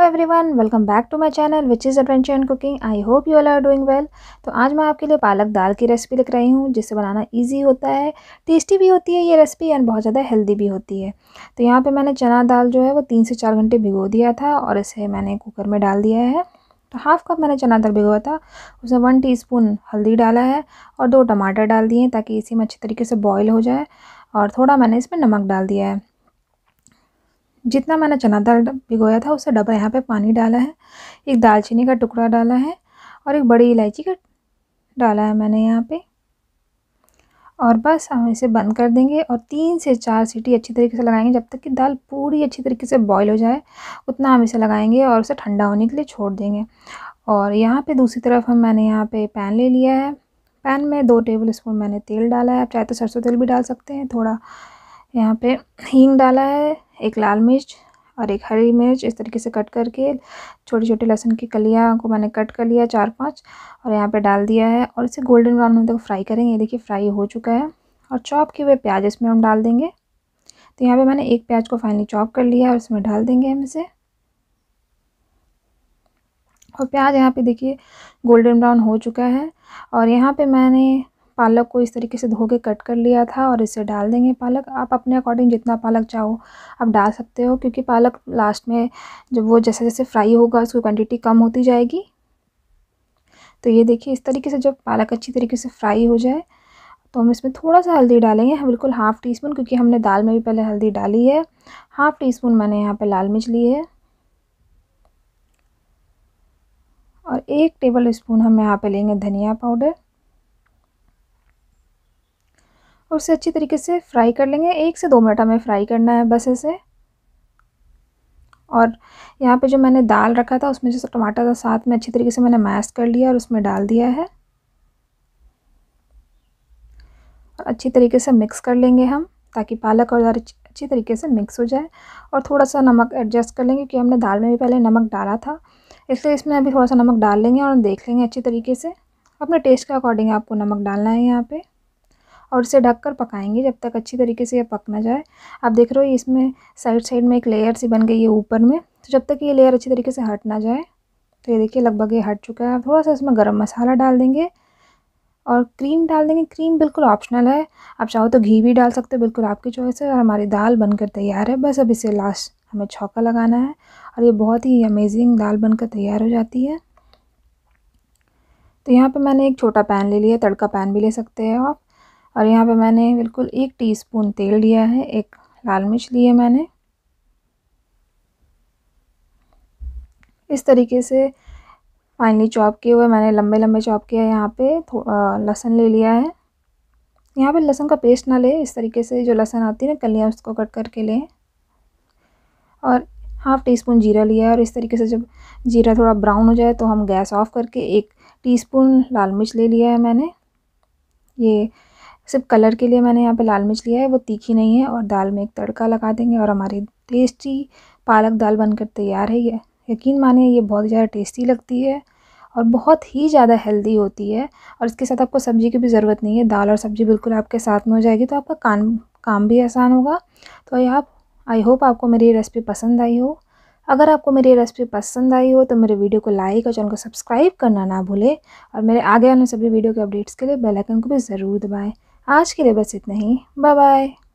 hello one welcome back to my channel which is adventure and cooking I hope you all are doing well तो आज मैं आपके लिए पालक दाल की रेसिपी लिख रही हूँ जिसे बनाना ईजी होता है टेस्टी भी होती है ये रेसिपी एंड बहुत ज़्यादा हेल्दी भी होती है तो यहाँ पर मैंने चना दाल जो है वो तीन से चार घंटे भिगो दिया था और इसे मैंने कुकर में डाल दिया है तो हाफ़ कप मैंने चना दाल भिगोया था उसमें वन स्पून हल्दी डाला है और दो टमाटर डाल दिए ताकि इसी में अच्छे तरीके से बॉयल हो जाए और थोड़ा मैंने इसमें नमक डाल दिया है जितना मैंने चना दाल भिगोया था उससे डबल यहाँ पे पानी डाला है एक दालचीनी का टुकड़ा डाला है और एक बड़ी इलायची का डाला है मैंने यहाँ पे और बस हम इसे बंद कर देंगे और तीन से चार सीटी अच्छी तरीके से लगाएंगे जब तक कि दाल पूरी अच्छी तरीके से बॉईल हो जाए उतना हम इसे लगाएंगे और उसे ठंडा होने के लिए छोड़ देंगे और यहाँ पे दूसरी तरफ हम मैंने यहाँ पे पैन ले लिया है पैन में दो टेबल स्पून मैंने तेल डाला है आप चाहे तो सरसों तेल भी डाल सकते हैं थोड़ा यहाँ पे हींग डाला है एक लाल मिर्च और एक हरी मिर्च इस तरीके से कट करके छोटी छोटी लहसुन की कलियाँ को मैंने कट कर लिया चार पांच और यहाँ पे डाल दिया है और इसे गोल्डन ब्राउन होने तक फ्राई करेंगे ये देखिए फ्राई हो चुका है और चॉप किए हुए प्याज इसमें हम डाल देंगे तो यहाँ पे मैंने एक प्याज को फाइनली चॉप कर लिया और इसमें डाल देंगे हम इसे और प्याज यहाँ पे देखिए गोल्डन ब्राउन हो चुका है और यहाँ पे मैंने पालक को इस तरीके से धो के कट कर लिया था और इसे डाल देंगे पालक आप अपने अकॉर्डिंग जितना पालक चाहो आप डाल सकते हो क्योंकि पालक लास्ट में जब वो जैसे जैसे फ्राई होगा उसकी क्वान्टिटी कम होती जाएगी तो ये देखिए इस तरीके से जब पालक अच्छी तरीके से फ्राई हो जाए तो हम इसमें थोड़ा सा हल्दी डालेंगे हम हाँ, बिल्कुल हाफ़ टी स्पून क्योंकि हमने दाल में भी पहले हल्दी डाली है हाफ़ टी स्पून मैंने यहाँ पे लाल मिर्च ली है और एक टेबल स्पून हम यहाँ पे लेंगे धनिया पाउडर और उसे अच्छी तरीके से फ्राई कर लेंगे एक से दो मिनट हमें फ्राई करना है बस इसे और यहाँ पे जो मैंने दाल रखा था उसमें जो टमाटर था साथ में अच्छी तरीके से मैंने मैश कर लिया और उसमें डाल दिया है और अच्छी तरीके से मिक्स कर लेंगे हम ताकि पालक और दाल अच्छी तरीके से मिक्स हो जाए और थोड़ा सा नमक एडजस्ट कर लेंगे क्योंकि हमने दाल में भी पहले नमक डाला था इसलिए इसमें अभी थोड़ा सा नमक डाल लेंगे और देख लेंगे अच्छी तरीके से अपने टेस्ट के अकॉर्डिंग आपको नमक डालना है यहाँ पर और इसे ढककर पकाएंगे जब तक अच्छी तरीके से ये पक ना जाए आप देख रहे हो इसमें साइड साइड में एक लेयर सी बन गई है ऊपर में तो जब तक ये लेयर अच्छी तरीके से हट ना जाए तो ये देखिए लगभग ये हट चुका है थोड़ा सा इसमें गर्म मसाला डाल देंगे और क्रीम डाल देंगे क्रीम बिल्कुल ऑप्शनल है आप चाहो तो घी भी डाल सकते हो बिल्कुल आपकी चॉइस है और हमारी दाल बनकर तैयार है बस अब इसे लास्ट हमें छौका लगाना है और ये बहुत ही अमेजिंग दाल बनकर तैयार हो जाती है तो यहाँ पे मैंने एक छोटा पैन ले लिया तड़का पैन भी ले सकते हैं आप और यहाँ पे मैंने बिल्कुल एक टीस्पून तेल लिया है एक लाल मिर्च लिए मैंने इस तरीके से फाइनली चॉप किए हुए मैंने लंबे लंबे चॉप किया यहाँ पे लहसन ले लिया है यहाँ पे लहसन का पेस्ट ना ले इस तरीके से जो लहसन आती है ना कलियाँ उसको कट करके लें और हाफ़ टी स्पून जीरा लिया है और इस तरीके से जब जीरा थोड़ा ब्राउन हो जाए तो हम गैस ऑफ करके एक टीस्पून लाल मिर्च ले लिया है मैंने ये सिर्फ कलर के लिए मैंने यहाँ पे लाल मिर्च लिया है वो तीखी नहीं है और दाल में एक तड़का लगा देंगे और हमारी टेस्टी पालक दाल बनकर तैयार है ये यकीन मानिए ये बहुत ज़्यादा टेस्टी लगती है और बहुत ही ज़्यादा हेल्दी होती है और इसके साथ आपको सब्ज़ी की भी ज़रूरत नहीं है दाल और सब्ज़ी बिल्कुल आपके साथ में हो जाएगी तो आपका काम काम भी आसान होगा तो आप आई होप आपको मेरी ये रेसिपी पसंद आई हो अगर आपको मेरी रेसिपी पसंद आई हो तो मेरे वीडियो को लाइक और चैनल को सब्सक्राइब करना ना भूलें और मेरे आगे आने सभी वीडियो के अपडेट्स के लिए बेल आइकन को भी ज़रूर दबाएं आज के लिए बस इतना ही बाय बाय